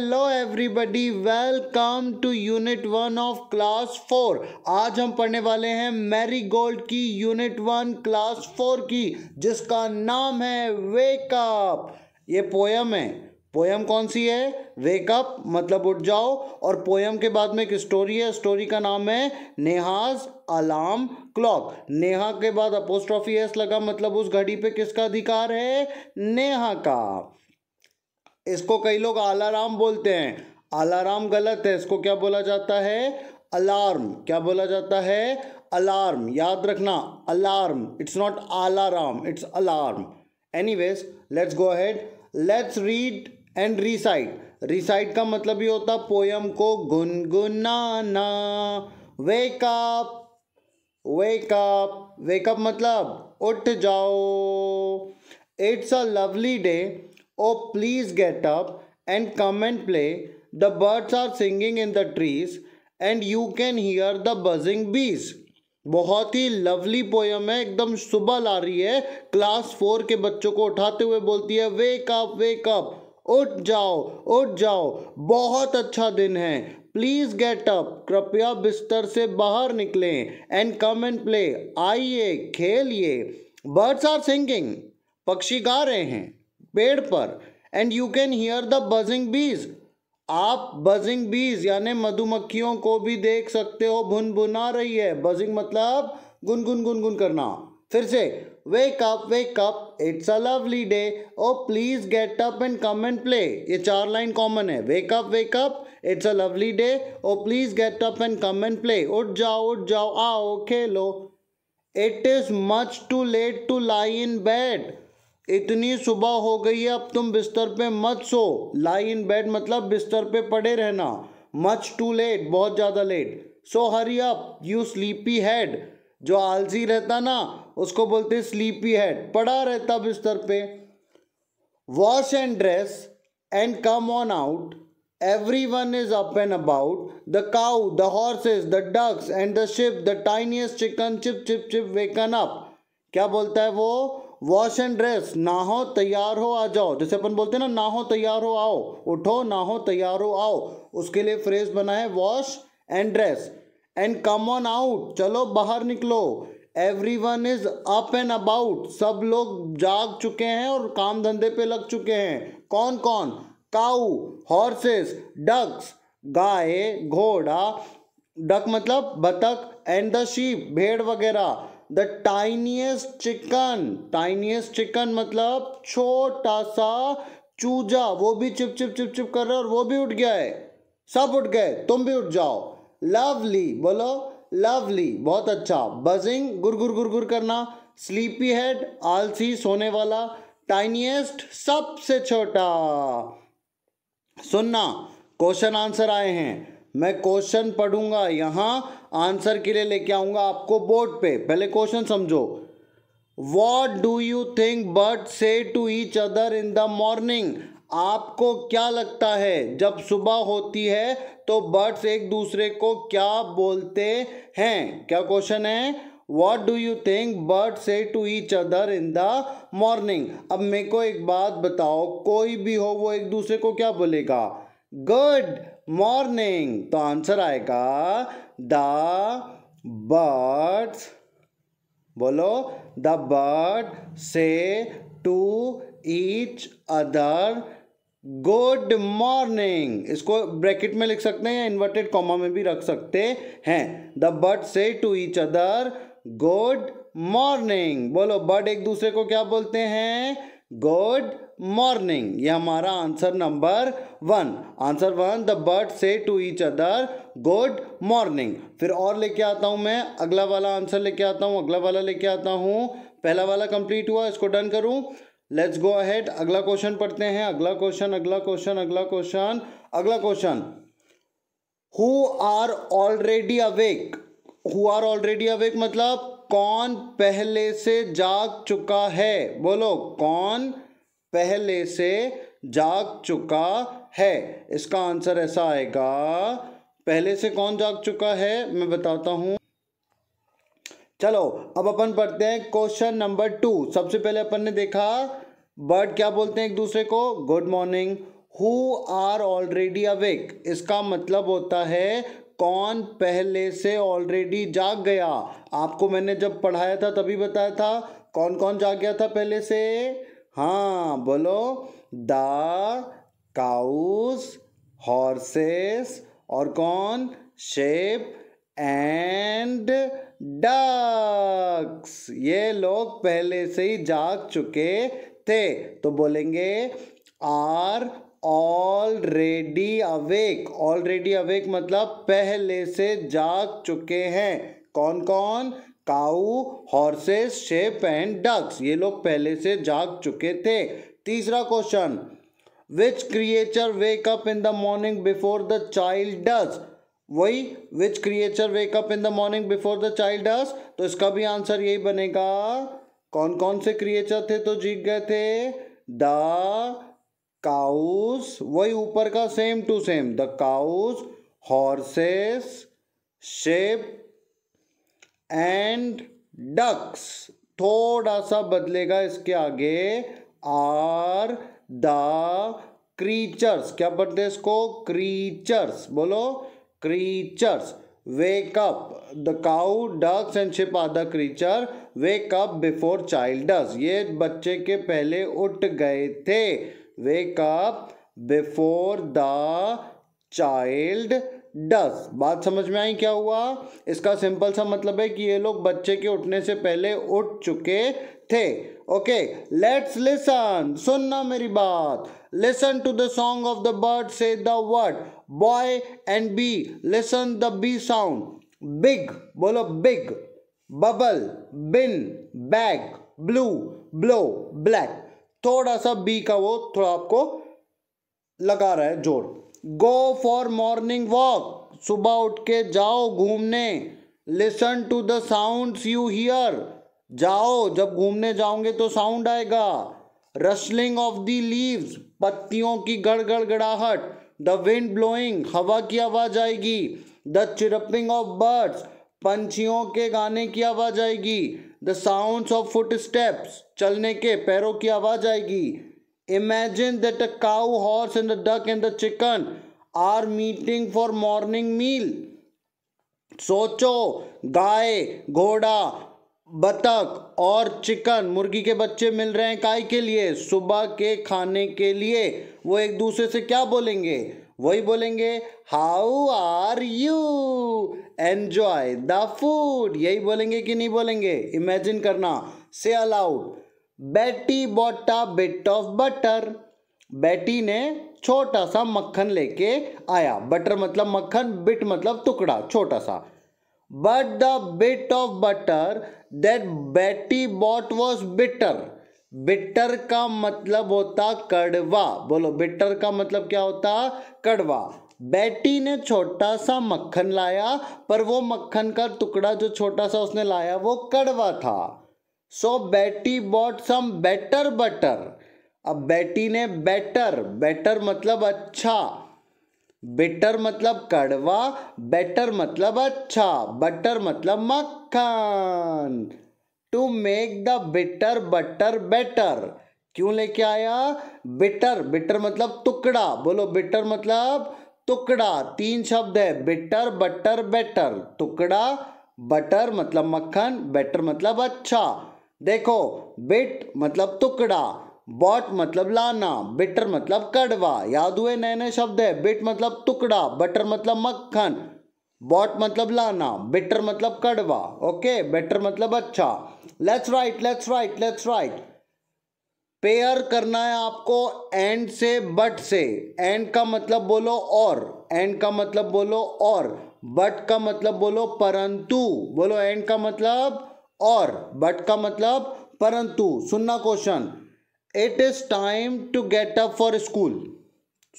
Hello everybody welcome to unit one of class four आज हम पढ़ने वाले हैं मैरी गोल्ड की यूनिट वन क्लास फोर की जिसका नाम है वेकअप ये पोयम है पोयम कौन सी है वेकअप मतलब उठ जाओ और पोयम के बाद में एक स्टोरी है स्टोरी का नाम है नेहाज अलार्म क्लॉक नेहा के बाद अपोस्ट्रॉफी एस लगा मतलब उस घड़ी पे किसका अधिकार है नेहा का इसको कई लोग अलाराम बोलते हैं अलाराम गलत है इसको क्या बोला जाता है अलार्म क्या बोला जाता है अलार्म याद रखना alarm it's not alarm it's alarm anyways let's go ahead let's read and recite recite का मतलब ये होता पोयम को गुनगुनाना अप वेक वेकअप मतलब उठ जाओ it's a lovely day Oh, please get up and come and play. The birds are singing in the trees and you can hear the buzzing bees. बहुत ही lovely poem है एकदम सुबह ला रही है क्लास फोर के बच्चों को उठाते हुए बोलती है वेक अप वेक अप उठ जाओ उठ जाओ बहुत अच्छा दिन है प्लीज़ गेट अप कृपया बिस्तर से बाहर निकलें एंड कम एंड प्ले आइए खेलिए बर्ड्स आर सिंगिंग पक्षी गा रहे हैं पेड़ पर and you can hear the buzzing bees आप बजिंग बीज यानी मधुमक्खियों को भी देख सकते हो भुन भुना रही है बजिंग मतलब गुनगुन गुनगुन करना फिर से wake up wake up it's a lovely day oh please get up and come and play ये चार लाइन कॉमन है wake up wake up it's a lovely day oh please get up and come and play उठ जाओ उठ जाओ आओ खेलो it is much too late to lie in bed इतनी सुबह हो गई है अब तुम बिस्तर पे मत सो लाई इन बेड मतलब बिस्तर पे पड़े रहना मच टू लेट बहुत ज़्यादा late so hurry up you sleepy head जो आलसी रहता ना उसको बोलते स्लीपी हैड पड़ा रहता बिस्तर पे wash and dress and come on out every one is up and about the cow the horses the ducks and the sheep the tiniest chicken cheep cheep cheep woken up क्या बोलता है वो wash and dress नाहो तैयार हो आ जाओ जैसे अपन बोलते हैं ना नाहो तैयार हो आओ उठो नाहो तैयार हो आओ उसके लिए फ्रेज बना है wash and dress and come on out चलो बाहर निकलो every one is up and about सब लोग जाग चुके हैं और काम धंधे पे लग चुके हैं कौन कौन काउ हॉर्सेस डक्स गाय घोड़ा डक मतलब बतख एंड द शीप भेड़ वगैरह the tiniest chicken tiniest chicken मतलब छोटा सा चूजा वो भी चिप चिप चिप चिप कर रहा है और वो भी उठ गया है सब उठ गए तुम भी उठ जाओ लवली बोलो लवली बहुत अच्छा बजिंग गुर गुर गुर गुर करना स्लीपी हेड आलसी सोने वाला टाइनियस्ट सबसे छोटा सुनना क्वेश्चन आंसर आए हैं मैं क्वेश्चन पढ़ूंगा यहां आंसर के लिए लेके आऊंगा आपको बोर्ड पे पहले क्वेश्चन समझो what do you think bird say to each other in the morning आपको क्या लगता है जब सुबह होती है तो बर्ड्स एक दूसरे को क्या बोलते हैं क्या क्वेश्चन है what do you think bird say to each other in the morning अब मेरे को एक बात बताओ कोई भी हो वो एक दूसरे को क्या बोलेगा गुड मॉर्निंग तो आंसर आएगा द बर्ड्स बोलो the bird say to each other good morning इसको ब्रैकेट में लिख सकते हैं या इन्वर्टेड कॉमा में भी रख सकते हैं the bird say to each other good morning बोलो बर्ड एक दूसरे को क्या बोलते हैं गुड मॉर्निंग ये हमारा answer number one answer one the bird say to each other good morning फिर और लेके आता हूँ मैं अगला वाला आंसर लेके आता हूँ अगला वाला लेके आता हूँ पहला वाला कंप्लीट हुआ इसको डन करूँ लेट्स गो अहेड अगला क्वेश्चन पढ़ते हैं अगला क्वेश्चन अगला क्वेश्चन अगला क्वेश्चन अगला question who are already awake who are already awake मतलब कौन पहले से जाग चुका है बोलो कौन पहले से जाग चुका है इसका आंसर ऐसा आएगा पहले से कौन जाग चुका है मैं बताता हूं चलो अब अपन पढ़ते हैं क्वेश्चन नंबर टू सबसे पहले अपन ने देखा बर्ड क्या बोलते हैं एक दूसरे को good morning who are already awake इसका मतलब होता है कौन पहले से ऑलरेडी जाग गया आपको मैंने जब पढ़ाया था तभी बताया था कौन कौन जाग गया था पहले से हाँ बोलो द काउस हॉर्सेस और कौन शेप एंड डक्स ये लोग पहले से ही जाग चुके थे तो बोलेंगे are already awake already awake मतलब पहले से जाग चुके हैं कौन कौन cow horses sheep and ducks ये लोग पहले से जाग चुके थे तीसरा question which creature wake up in the morning before the child does वही which creature wake up in the morning before the child does तो इसका भी आंसर यही बनेगा कौन कौन से क्रिएचर थे तो जीत गए थे द काउस वही ऊपर का same to same the cows horses sheep and ducks थोड़ा सा बदलेगा इसके आगे आर द क्रीचर्स क्या बढ़ते हैं इसको क्रीचर्स बोलो creatures wake up the cow ducks and sheep are the creature wake up before child does ये बच्चे के पहले उठ गए थे wake up before the child does बात समझ में आई क्या हुआ इसका सिंपल सा मतलब है कि ये लोग बच्चे के उठने से पहले उठ चुके थे ओके लेट्स लिसन सुनना मेरी बात listen to the song of the bird say the word boy and B listen the B sound big बोलो big bubble bin bag blue blow black थोड़ा सा बी का वो थोड़ा आपको लगा रहा है जोर गो फॉर मॉर्निंग वॉक सुबह उठ के जाओ घूमने listen to the sound you hear जाओ जब घूमने जाओगे तो साउंड आएगा रसलिंग ऑफ द लीव्स पत्तियों की गड़गड़गड़ाहट द विंड ब्लोइंग हवा की आवाज़ आएगी द चिरपिंग ऑफ बर्ड्स पंछियों के गाने की आवाज़ आएगी the sound of footsteps चलने के पैरों की आवाज आएगी imagine that a cow horse and the duck and the chicken are meeting for morning meal सोचो गाय घोड़ा बतख और चिकन मुर्गी के बच्चे मिल रहे हैं काय के लिए सुबह के खाने के लिए वो एक दूसरे से क्या बोलेंगे वही बोलेंगे how are you enjoy the food यही बोलेंगे कि नहीं बोलेंगे इमेजिन करना say aloud Betty Botter bit of butter Betty ने छोटा सा मक्खन लेके आया बटर मतलब मक्खन बिट मतलब टुकड़ा छोटा सा but the bit of butter that Betty bought was bitter bitter का मतलब होता कड़वा बोलो बिटर का मतलब क्या होता कड़वा बैटी ने छोटा सा मक्खन लाया पर वो मक्खन का टुकड़ा जो छोटा सा उसने लाया वो कड़वा था सो बेटी बॉट सम बेटर बटर अब बेटी ने बेटर बेटर मतलब अच्छा बेटर मतलब कड़वा बेटर मतलब अच्छा बटर मतलब मक्खन to make the better butter better क्यों लेके आया बेटर बेटर मतलब टुकड़ा बोलो बेटर मतलब टुकड़ा तीन शब्द है बेटर बटर बेटर टुकड़ा बटर मतलब मक्खन बेटर मतलब अच्छा देखो बिट मतलब टुकड़ा बॉट मतलब लाना बिटर मतलब कड़वा याद हुए नए नए शब्द है बिट मतलब टुकड़ा बटर मतलब मक्खन बॉट मतलब लाना बिटर मतलब कड़वा ओके बेटर मतलब अच्छा let's write let's write let's write pair करना है आपको एंड से बट से एंड का मतलब बोलो और एंड का मतलब बोलो और बट का मतलब बोलो परंतु बोलो एंड का मतलब और बट का मतलब परंतु सुनना question it is time to get up for school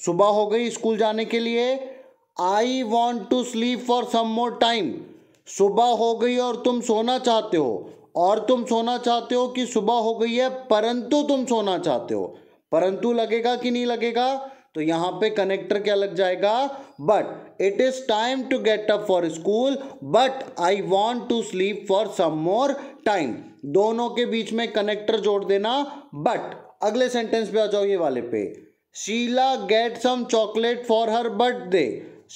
सुबह हो गई स्कूल जाने के लिए I want to sleep for some more time सुबह हो गई और तुम सोना चाहते हो और तुम सोना चाहते हो कि सुबह हो गई है परंतु तुम सोना चाहते हो परंतु लगेगा कि नहीं लगेगा तो यहां पे कनेक्टर क्या लग जाएगा but it is time to get up for school but I want to sleep for some more time दोनों के बीच में कनेक्टर जोड़ देना बट अगले सेंटेंस पे आ जाओ ये वाले पे Sheela get some chocolate for her birthday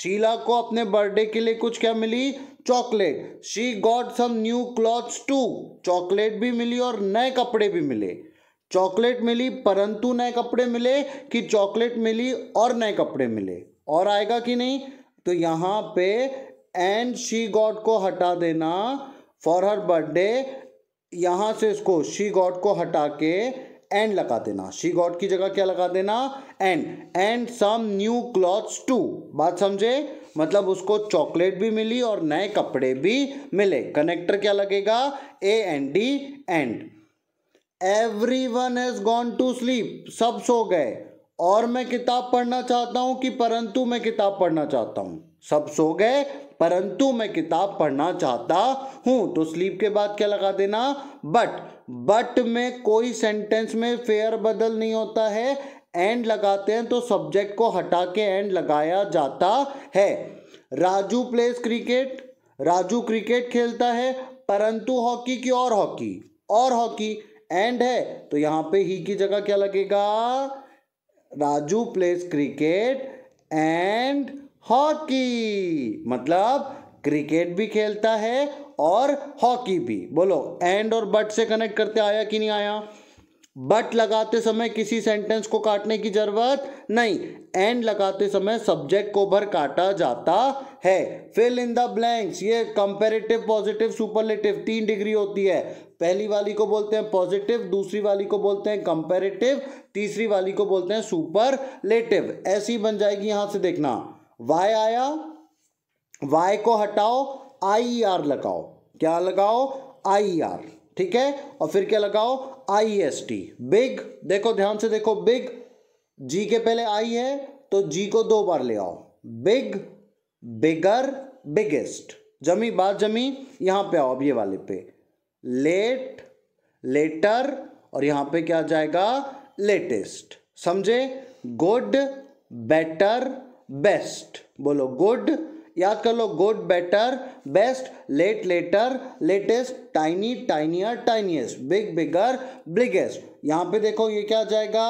Sheela को अपने बर्थडे के लिए कुछ क्या मिली chocolate she got some new clothes too chocolate भी मिली और नए कपड़े भी मिले चॉकलेट मिली परंतु नए कपड़े मिले कि चॉकलेट मिली और नए कपड़े मिले और आएगा कि नहीं तो यहाँ पे एंड शी गॉड को हटा देना फॉर हर बर्थडे यहाँ से इसको शी गॉड को हटा के एंड लगा देना शी गॉड की जगह क्या लगा देना and and some new clothes too बात समझे मतलब उसको चॉकलेट भी मिली और नए कपड़े भी मिले कनेक्टर क्या लगेगा A and D and every one has gone to sleep सब सो गए और मैं किताब पढ़ना चाहता हूं कि परंतु मैं किताब पढ़ना चाहता हूँ सब सो गए परंतु मैं किताब पढ़ना चाहता हूँ तो स्लीप के बाद क्या लगा देना बट बट में कोई सेंटेंस में फेयर बदल नहीं होता है एंड लगाते हैं तो सब्जेक्ट को हटा के एंड लगाया जाता है Raju plays cricket Raju cricket खेलता है परंतु हॉकी की और हॉकी और हॉकी एंड है तो यहां पे ही की जगह क्या लगेगा Raju plays cricket and hockey मतलब क्रिकेट भी खेलता है और हॉकी भी बोलो एंड और बट से कनेक्ट करते आया कि नहीं आया बट लगाते समय किसी सेंटेंस को काटने की जरूरत नहीं एंड लगाते समय सब्जेक्ट को भर काटा जाता है फिल इन द ब्लैंक्स ये कंपेरेटिव पॉजिटिव सुपरलेटिव तीन डिग्री होती है पहली वाली को बोलते हैं पॉजिटिव दूसरी वाली को बोलते हैं कंपेरेटिव तीसरी वाली को बोलते हैं सुपरलेटिव ऐसी बन जाएगी यहां से देखना वाई आया वाई को हटाओ आई आर e लगाओ क्या लगाओ आई आर e ठीक है और फिर क्या लगाओ आई एस टी बिग देखो ध्यान से देखो बिग जी के पहले आई है तो जी को दो बार ले आओ बिग बिगर बिगेस्ट जमी बात जमी यहां पे आओ अब ये वाले पे लेट लेटर और यहां पे क्या जाएगा लेटेस्ट समझे गुड बेटर बेस्ट बोलो गुड याद कर लो good better best late later latest tiny tinier tiniest big bigger biggest यहां पे देखो ये क्या जाएगा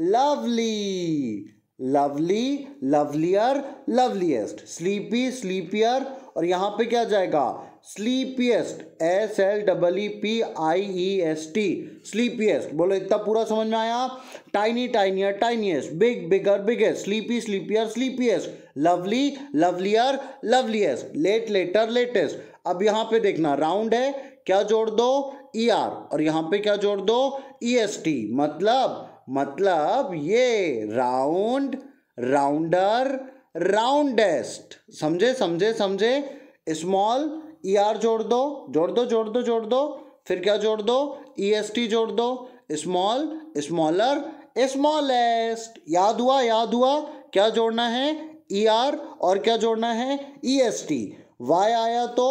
lovely lovely lovelier loveliest sleepy sleepier और यहां पे क्या जाएगा sleepiest S L double E P I E S T sleepiest बोलो इतना पूरा समझ में आया tiny tinier tiniest big bigger biggest sleepy sleepier sleepiest lovely lovelier loveliest late later latest अब यहाँ पे देखना राउंड है क्या जोड़ दो ई e आर और यहाँ पे क्या जोड़ दो ई एस टी मतलब मतलब ये राउंड राउंडर राउंडेस्ट समझे समझे समझे स्मॉल ई आर जोड़ दो जोड़ दो जोड़ दो जोड़ दो फिर क्या जोड़ दो ई एस टी जोड़ दो स्मॉल स्मॉलर स्मॉलेस्ट याद हुआ याद हुआ क्या जोड़ना है ई e आर और क्या जोड़ना है ई एस टी वाई आया तो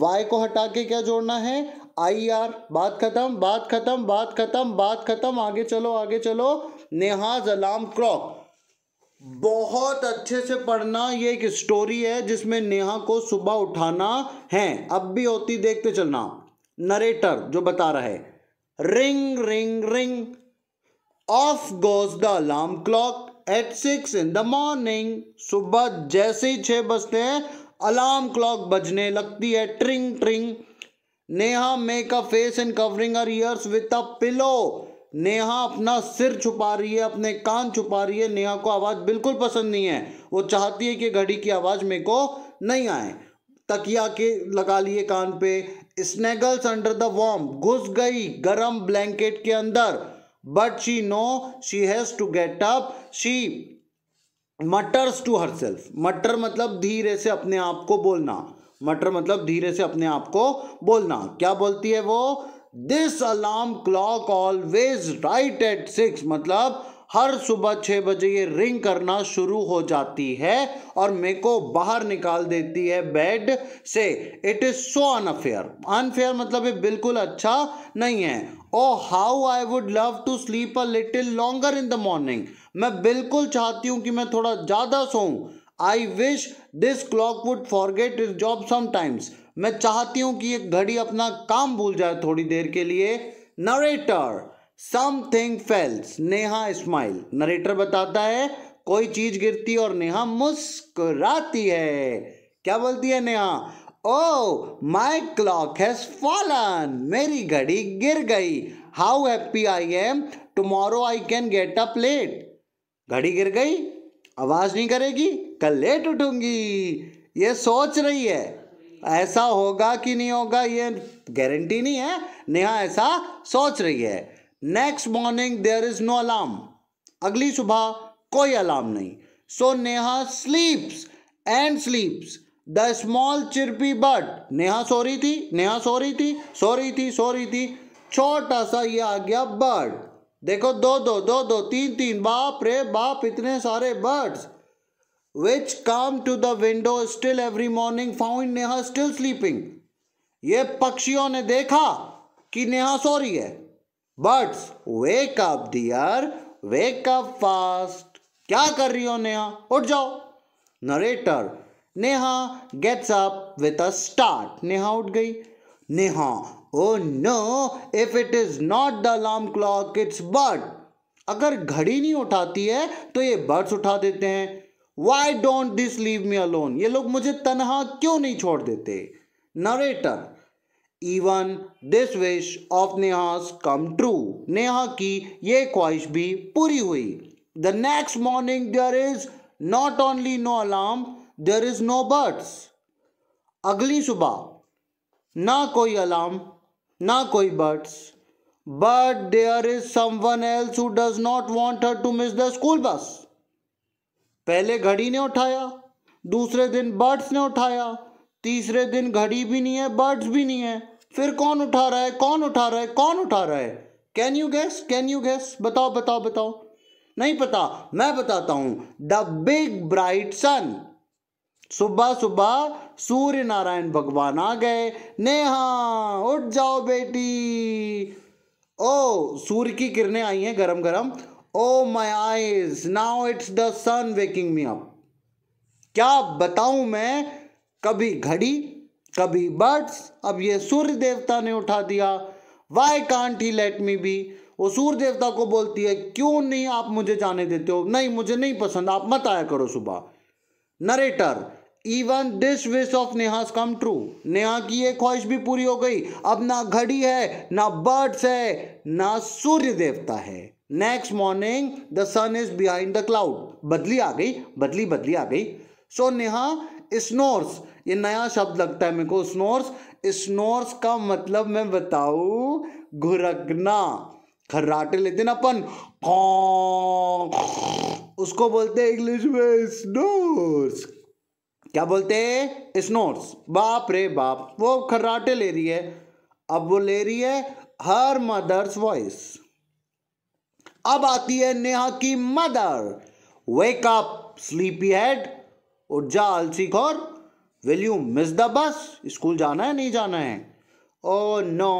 वाई को हटा के क्या जोड़ना है आई आर बात खत्म बात खत्म बात खत्म बात खत्म आगे चलो आगे चलो नेहाज अलाम क्रॉक बहुत अच्छे से पढ़ना ये एक स्टोरी है जिसमें नेहा को सुबह उठाना है अब भी होती देखते चलना नरेटर जो बता रहा है ring ring ring off goes the alarm clock at six in the morning सुबह जैसे ही छः बजते हैं अलार्म क्लॉक बजने लगती है ट्रिंग ट्रिंग Neha make a face and covering her ears with a pillow Neha अपना सिर छुपा रही है अपने कान छुपा रही है नेहा को आवाज़ बिल्कुल पसंद नहीं है वो चाहती है कि घड़ी की आवाज़ मेरे को नहीं आए तकिया के लगा लिए कान पे स्नेगल्स अंडर द वॉम घुस गई गरम ब्लैंकेट के अंदर but she know she has to get up she mutters to herself mutter मतलब धीरे से अपने आप को बोलना मटर मतलब धीरे से अपने आप को बोलना क्या बोलती है वो this alarm clock always right at six मतलब हर सुबह छः बजे ये रिंग करना शुरू हो जाती है और मेरे को बाहर निकाल देती है बेड से it is so unfair unfair मतलब ये बिल्कुल अच्छा नहीं है oh how I would love to sleep a little longer in the morning मैं बिल्कुल चाहती हूँ कि मैं थोड़ा ज़्यादा सोऊँ I wish this clock would forget his job sometimes मैं चाहती हूँ कि ये घड़ी अपना काम भूल जाए थोड़ी देर के लिए narrator something fails Neha smile narrator बताता है कोई चीज गिरती और नेहा मुस्कुराती है क्या बोलती है Neha oh my clock has fallen मेरी घड़ी गिर गई how happy I am tomorrow I can get up late घड़ी गिर गई आवाज नहीं करेगी कल लेट उठूंगी ये सोच रही है ऐसा होगा कि नहीं होगा ये गारंटी नहीं है नेहा ऐसा सोच रही है next morning there is no alarm अगली सुबह कोई अलार्म नहीं so Neha sleeps and sleeps the small chirpy bird Neha सो रही थी नेहा सो रही थी सो रही थी सो रही थी छोटा सा ये आ गया बर्ड देखो दो दो दो दो तीन तीन बाप रे बाप इतने सारे birds which come to the window still every morning found Neha still sleeping ये पक्षियों ने देखा कि नेहा सो रही है birds wake up dear wake up fast क्या कर रही हो नेहा उठ जाओ narrator Neha gets up with a start Neha उठ गई Neha oh no if it is not the alarm clock it's bird अगर घड़ी नहीं उठाती है तो ये बर्ड्स उठा देते हैं why don't this leave me alone ये लोग मुझे तनहा क्यों नहीं छोड़ देते narrator even this wish of Neha come true Neha की ये ख्वाहिश भी पूरी हुई the next morning there is not only no alarm there is no birds अगली सुबह ना कोई अलार्म ना कोई birds but there is someone else who does not want her to miss the school bus पहले घड़ी ने उठाया दूसरे दिन बर्ड्स ने उठाया तीसरे दिन घड़ी भी नहीं है बर्ड्स भी नहीं है फिर कौन उठा रहा है कौन उठा रहा है कौन उठा रहा है can you guess can you guess बताओ बताओ बताओ नहीं पता मैं बताता हूं द बिग ब्राइट सन सुबह सुबह सूर्य नारायण भगवान आ गए नेहा उठ जाओ बेटी ओ सूर्य की किरणें आई हैं गरम गरम oh my eyes now it's the sun waking me up क्या बताऊं मैं कभी घड़ी कभी बर्ड्स अब ये सूर्य देवता ने उठा दिया why can't he let me be वो सूर्य देवता को बोलती है क्यों नहीं आप मुझे जाने देते हो नहीं मुझे नहीं पसंद आप मत आया करो सुबह narrator even this wish of Neha come true Neha की ये ख्वाहिश भी पूरी हो गई अब ना घड़ी है ना बर्ड्स है ना सूर्य देवता है next morning the sun is behind the cloud बदली आ गई बदली बदली आ गई सो नेहा स्नोर्स ये नया शब्द लगता है मेरे को स्नोर्स स्नोर्स का मतलब मैं बताऊं घुरकना खर्राटे लेते ना अपन उसको बोलते हैं इंग्लिश में स्नोर्स क्या बोलते हैं स्नोर्स बाप रे बाप वो खर्राटे ले रही है अब वो ले रही है हर मदर्स वॉइस अब आती है नेहा की मदर वेकअप स्लीपी हेड उठ जा आलसी खोर will you miss the bus school जाना है नहीं जाना है oh no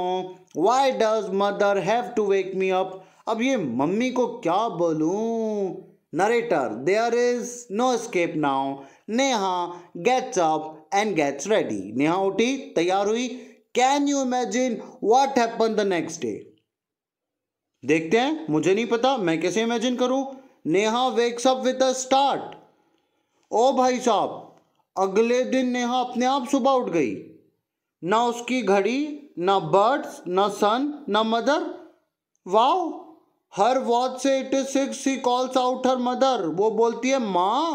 why does mother have to wake me up अब ये मम्मी को क्या बोलूँ narrator there is no escape now Neha gets up and gets ready Neha उठी तैयार हुई can you imagine what happen the next day देखते हैं मुझे नहीं पता मैं कैसे इमेजिन करूं Neha wakes up with a start ओ भाई साहब अगले दिन नेहा अपने आप सुबह उठ गई ना उसकी घड़ी ना बर्ड्स ना सन ना mother wow her watch say it is six she calls out her mother वो बोलती है माँ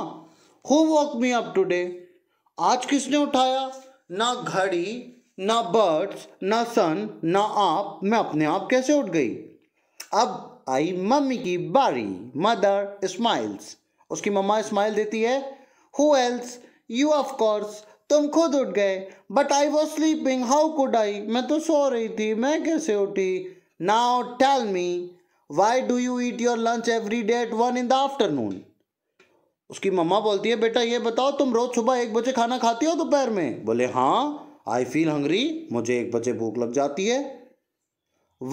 who woke me up today आज किसने उठाया ना घड़ी ना बर्ड्स ना सन ना आप मैं अपने आप कैसे उठ गई अब आई मम्मी की बारी मदर स्माइल्स उसकी मम्मा स्माइल देती है who else you of course तुम खुद उठ गए but I was sleeping how could I मैं तो सो रही थी मैं कैसे उठी now tell me why do you eat your lunch every day at one in the afternoon उसकी मम्मा बोलती है बेटा ये बताओ तुम रोज़ सुबह एक बजे खाना खाती हो दोपहर में बोले हाँ आई फील हंग्री मुझे एक बजे भूख लग जाती है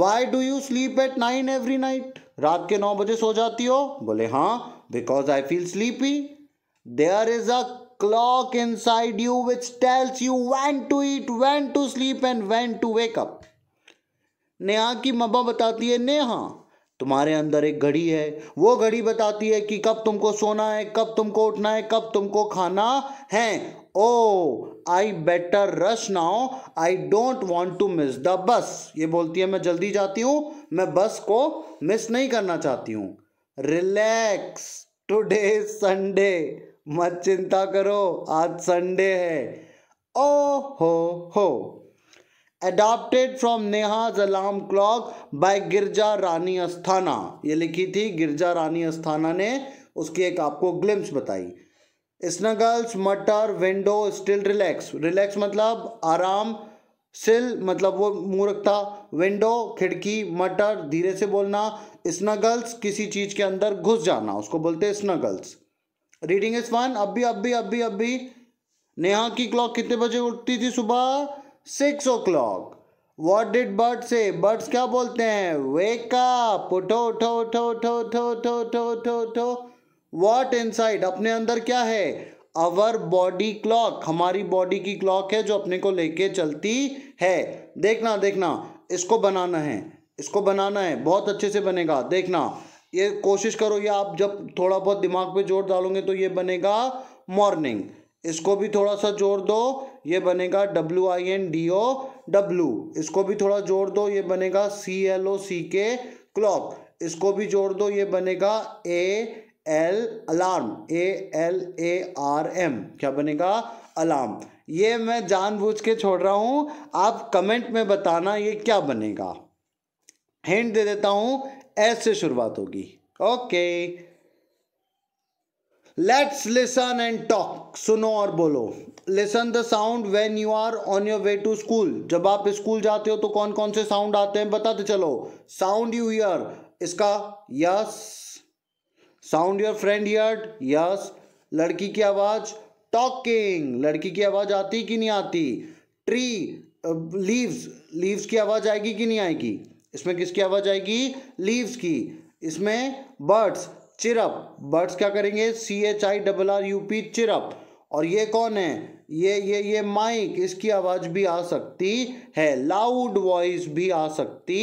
why do you sleep at nine every night रात के नौ बजे सो जाती हो बोले हाँ because I feel sleepy there is a clock inside you which tells you when to eat, when to sleep and when to wake up. Neha की मम्मा बताती है नेहा तुम्हारे अंदर एक घड़ी है वो घड़ी बताती है कि कब तुमको सोना है कब तुमको उठना है कब तुमको खाना है oh I better rush now I don't want to miss the bus ये बोलती है मैं जल्दी जाती हूँ मैं बस को मिस नहीं करना चाहती हूँ रिलैक्स टुडे संडे मत चिंता करो आज संडे है ओ हो हो adapted from Neha's alarm clock by Girja Rani Asthana ये लिखी थी गिरजा रानी अस्थाना ने उसकी एक आपको ग्लिम्स बताई स्नगल्स मटर विंडो स्टिल रिलैक्स रिलैक्स मतलब आराम सिल मतलब वो मूर्खता विंडो खिड़की मटर धीरे से बोलना स्नगल्स किसी चीज़ के अंदर घुस जाना उसको बोलते हैं स्नगल्स रीडिंग इज फन अब भी अब भी अब भी अब भी नेहा की क्लॉक कितने बजे उठती थी सुबह six o'clock what did bird say birds क्या बोलते हैं वेकअप उठो उठो उठो उठो उठो उठो उठो उठो उठो वॉट साइड अपने अंदर क्या है अवर बॉडी क्लॉक हमारी बॉडी की क्लॉक है जो अपने को लेके चलती है देखना देखना इसको बनाना है इसको बनाना है बहुत अच्छे से बनेगा देखना ये कोशिश करो ये आप जब थोड़ा बहुत दिमाग पे जोर डालोगे तो ये बनेगा मॉर्निंग इसको भी थोड़ा सा जोर दो ये बनेगा W I N D O W इसको भी थोड़ा जोर दो ये बनेगा सी एल ओ सी के क्लॉक इसको भी जोड़ दो ये बनेगा A L alarm A L A R M क्या बनेगा अलार्म ये मैं जानबूझ के छोड़ रहा हूँ आप कमेंट में बताना ये क्या बनेगा हिंट दे देता हूँ एस से शुरुआत होगी okay let's listen and talk सुनो और बोलो listen the sound when you are on your way to school जब आप स्कूल जाते हो तो कौन कौन से साउंड आते हैं बताते चलो साउंड यू हियर इसका yes sound your friend hear yes लड़की की आवाज़ टॉकिंग लड़की की आवाज़ आती कि नहीं आती ट्री लीव्स लीव्स की आवाज़ आएगी कि नहीं आएगी इसमें किसकी आवाज़ आएगी लीव्स की इसमें बर्ड्स चिरप बर्ड्स क्या करेंगे C H I double R U P chirp और ये कौन है ये ये ये माइक इसकी आवाज़ भी आ सकती है लाउड वॉइस भी आ सकती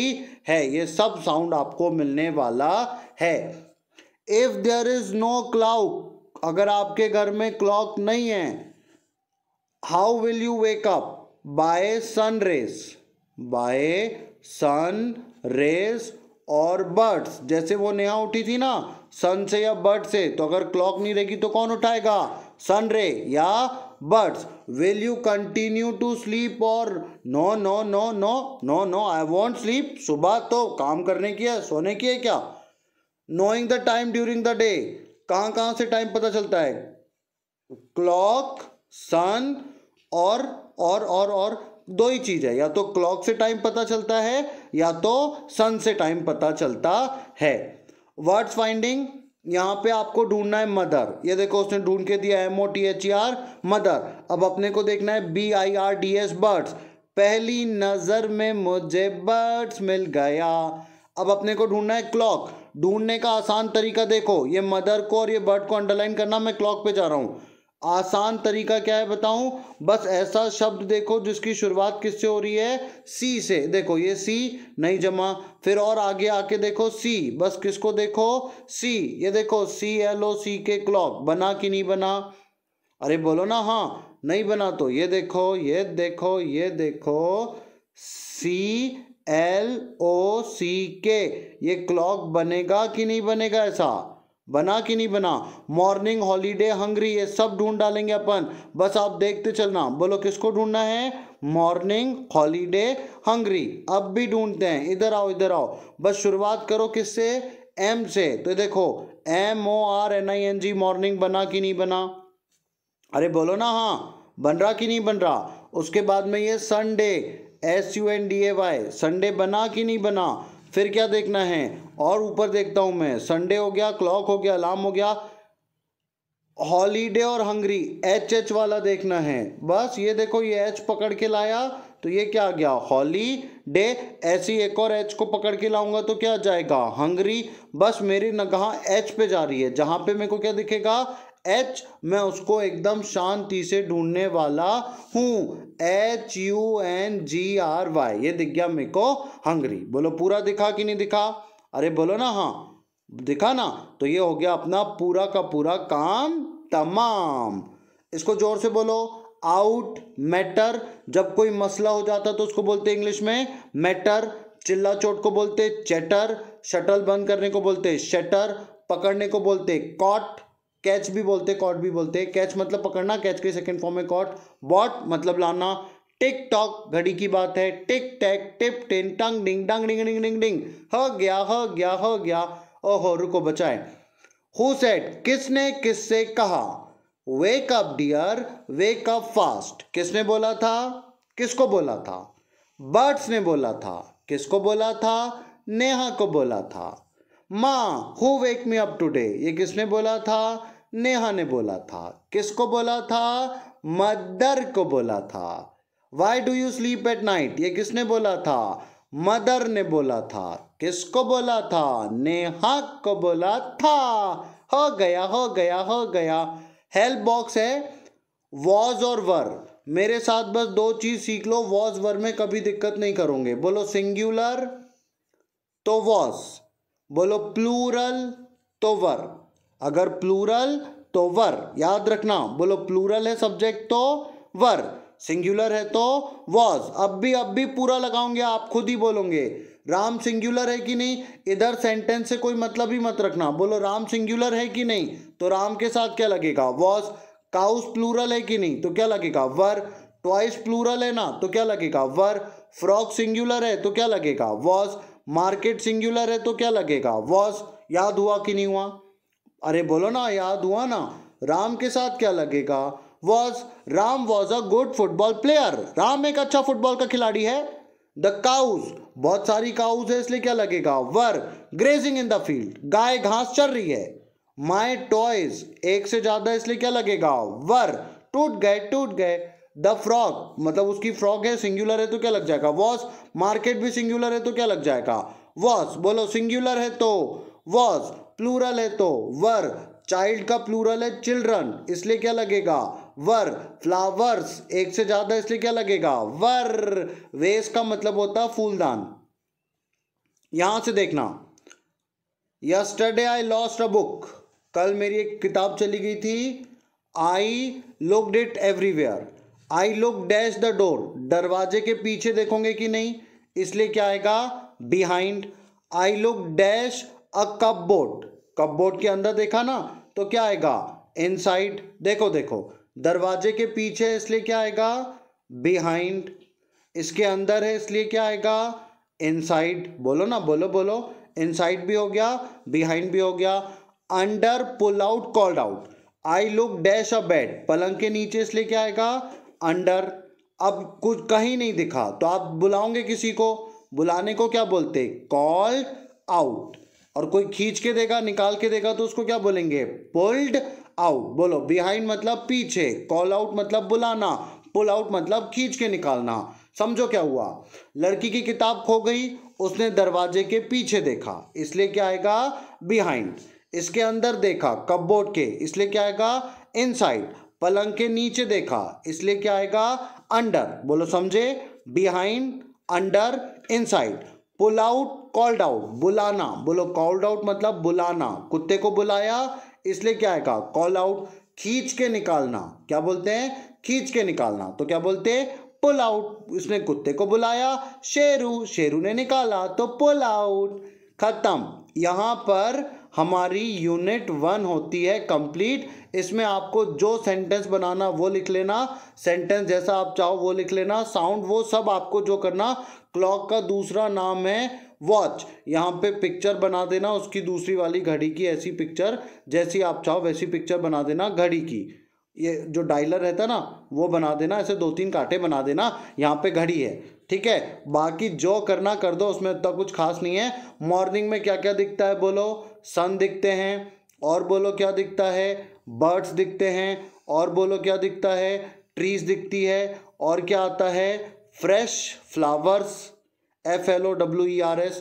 है ये सब साउंड आपको मिलने वाला है if there is no clock अगर आपके घर में क्लॉक नहीं है how will you wake up by sun rays by sun rays और बर्ड्स जैसे वो नेहा उठी थी ना सन से या बर्ड से तो अगर क्लॉक नहीं रहेगी तो कौन उठाएगा सन रे या birds will you continue to sleep और no no no no no no I want sleep सुबह तो काम करने की है सोने की है क्या knowing the time during the day कहाँ कहाँ से टाइम पता चलता है क्लॉक सन और और और और दो ही चीज है या तो क्लॉक से टाइम पता चलता है या तो सन से टाइम पता चलता है वर्ड्स फाइंडिंग यहां पे आपको ढूंढना है मदर ये देखो उसने ढूंढ के दिया M O T H E R mother अब अपने को देखना है B I R D S birds पहली नज़र में मुझे बर्ड्स मिल गया अब अपने को ढूंढना है क्लॉक ढूंढने का आसान तरीका देखो ये मदर को और ये बर्ड को अंडरलाइन करना मैं क्लॉक पे जा रहा हूं आसान तरीका क्या है बताऊं बस ऐसा शब्द देखो जिसकी शुरुआत किससे हो रही है सी से देखो ये सी नहीं जमा फिर और आगे आके देखो सी बस किसको देखो सी ये देखो सी एल ओ सी के क्लॉक बना कि नहीं बना अरे बोलो ना हाँ नहीं बना तो ये देखो ये देखो ये देखो सी एल ओ सी के ये क्लॉक बनेगा कि नहीं बनेगा ऐसा बना कि नहीं बना मॉर्निंग हॉलीडे हंग्री ये सब ढूंढ डालेंगे अपन बस आप देखते चलना बोलो किसको ढूंढना है मॉर्निंग हॉलीडे हंग्री अब भी ढूंढते हैं इधर आओ इधर आओ बस शुरुआत करो किससे एम से तो देखो M O R N I N G morning बना कि नहीं बना अरे बोलो ना हाँ बन रहा कि नहीं बन रहा उसके बाद में ये Sunday S U N D A Y Sunday बना कि नहीं बना फिर क्या देखना है और ऊपर देखता हूँ मैं संडे हो गया क्लॉक हो गया अलार्म हो गया हॉलीडे और हंगरी एच एच वाला देखना है बस ये देखो ये एच पकड़ के लाया तो ये क्या आ गया हॉली डे ऐसी एक और एच को पकड़ के लाऊंगा तो क्या जाएगा हंगरी बस मेरी नगाह एच पे जा रही है जहां पे मेरे को क्या दिखेगा एच मैं उसको एकदम शांति से ढूंढने वाला हूँ H U N G R Y ये दिख गया मेरे को हंगरी बोलो पूरा दिखा कि नहीं दिखा अरे बोलो ना हाँ दिखा ना तो ये हो गया अपना पूरा का पूरा काम तमाम इसको जोर से बोलो आउट मैटर जब कोई मसला हो जाता तो उसको बोलते इंग्लिश में मैटर चिल्ला चोट को बोलते चैटर शटल बंद करने को बोलते शटर पकड़ने को बोलते कॉट कैच भी बोलते कॉट भी बोलते हैं कैच मतलब पकड़ना कैच के सेकंड फॉर्म में कॉट बॉट मतलब लाना टिक टॉक घड़ी की बात है टिक टैक टिप टिन टंग डिंग डंग डिंग डिंग डिंग डिंग ह गया ह गया ह गया हो रुको बचाए हु सेट किसने किससे कहा wake up dear wake up fast किसने बोला था किसको बोला था बर्ड्स ने बोला था किसको बोला था नेहा को बोला था माँ who wake me up today ये किसने बोला था नेहा ने बोला था किसको बोला था मदर को बोला था why do you sleep at night ये किसने बोला था मदर ने बोला था किसको बोला था नेहा को बोला था हो गया हो गया हो गया हेल्प बॉक्स है वॉज और वर मेरे साथ बस दो चीज सीख लो वॉज वर में कभी दिक्कत नहीं करोगे बोलो सिंगुलर तो वॉज बोलो प्लूरल तो वर अगर प्लूरल तो वर याद रखना बोलो प्लूरल है सब्जेक्ट तो वर सिंगुलर है तो वॉज अब भी अब भी पूरा लगाओगे आप खुद ही बोलोगे राम सिंगुलर है कि नहीं इधर सेंटेंस से कोई मतलब ही मत रखना बोलो राम सिंगुलर है कि नहीं तो राम के साथ क्या लगेगा वॉज काउस प्लूरल है कि नहीं तो क्या लगेगा वर ट्वाइस प्लूरल है ना तो क्या लगेगा वर फ्रॉक सिंगुलर है तो क्या लगेगा वॉज मार्केट सिंगुलर है तो क्या लगेगा वॉज याद हुआ कि नहीं हुआ अरे बोलो ना याद हुआ ना राम के साथ क्या लगेगा was Ram was a good football player Ram एक अच्छा फुटबॉल का खिलाड़ी है द काउज बहुत सारी काउज है इसलिए क्या लगेगा were grazing in the field गाय घास चल रही है माई टॉयज एक से ज्यादा इसलिए क्या लगेगा वर टूट गए टूट गए द फ्रॉग मतलब उसकी फ्रॉग है सिंगुलर है तो क्या लग जाएगा वॉस मार्केट भी सिंगुलर है तो क्या लग जाएगा वॉस बोलो सिंगुलर है तो वॉज प्लूरल है तो वर चाइल्ड का प्लूरल है चिल्ड्रन इसलिए क्या लगेगा वर फ्लावर्स एक से ज्यादा इसलिए क्या लगेगा वर वेस का मतलब होता है फूलदान यहां से देखना yesterday I lost a book कल मेरी एक किताब चली गई थी I looked it everywhere I look dash the door दरवाजे के पीछे देखोगे कि नहीं इसलिए क्या आएगा behind I look dash a cupboard cupboard के अंदर देखा ना तो क्या आएगा इनसाइड देखो देखो दरवाजे के पीछे इसलिए क्या आएगा बिहाइंड इसके अंदर है इसलिए क्या आएगा इनसाइड बोलो ना बोलो बोलो इनसाइड भी हो गया बिहाइंड भी हो गया under pull out called out I look dash a bed पलंग के नीचे इसलिए क्या आएगा अंडर अब कुछ कहीं नहीं दिखा तो आप बुलाओगे किसी को बुलाने को क्या बोलते कॉल आउट और कोई खींच के देगा निकाल के देगा तो उसको क्या बोलेंगे पुल्ड आउट बोलो बिहाइंड मतलब पीछे कॉल आउट मतलब बुलाना पुल आउट मतलब खींच के निकालना समझो क्या हुआ लड़की की किताब खो गई उसने दरवाजे के पीछे देखा इसलिए क्या आएगा बिहाइंड इसके अंदर देखा कपबोर्ड के इसलिए क्या आएगा इनसाइड पलंग के नीचे देखा इसलिए क्या आएगा अंडर बोलो समझे behind under inside pull out called out बुलाना बोलो कॉल्ड आउट मतलब बुलाना कुत्ते को बुलाया इसलिए क्या है कहा कॉल आउट खींच के निकालना क्या बोलते हैं खींच के निकालना तो क्या बोलते हैं पुल आउट उसने कुत्ते को बुलाया शेरू शेरू ने निकाला तो पुल आउट खत्म यहाँ पर हमारी यूनिट वन होती है कंप्लीट इसमें आपको जो सेंटेंस बनाना वो लिख लेना सेंटेंस जैसा आप चाहो वो लिख लेना साउंड वो सब आपको जो करना क्लॉक का दूसरा नाम है वॉच यहाँ पे पिक्चर बना देना उसकी दूसरी वाली घड़ी की ऐसी पिक्चर जैसी आप चाहो वैसी पिक्चर बना देना घड़ी की ये जो डायलर रहता है ना वो बना देना ऐसे दो तीन कांटे बना देना यहाँ पे घड़ी है ठीक है बाकी जो करना कर दो उसमें उतना कुछ खास नहीं है मॉर्निंग में क्या क्या दिखता है बोलो सन दिखते हैं और बोलो क्या दिखता है बर्ड्स दिखते हैं और बोलो क्या दिखता है ट्रीज दिखती है और क्या आता है fresh flowers F L O W E R S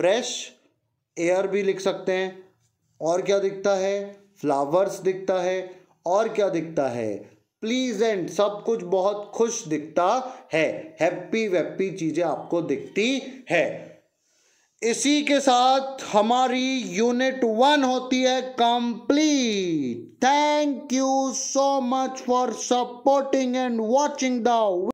fresh air भी लिख सकते हैं और क्या दिखता है फ्लावर्स दिखता है और क्या दिखता है प्लीजेंट सब कुछ बहुत खुश दिखता है हैप्पी वैप्पी चीज़ें आपको दिखती है इसी के साथ हमारी यूनिट वन होती है complete thank you so much for supporting and watching the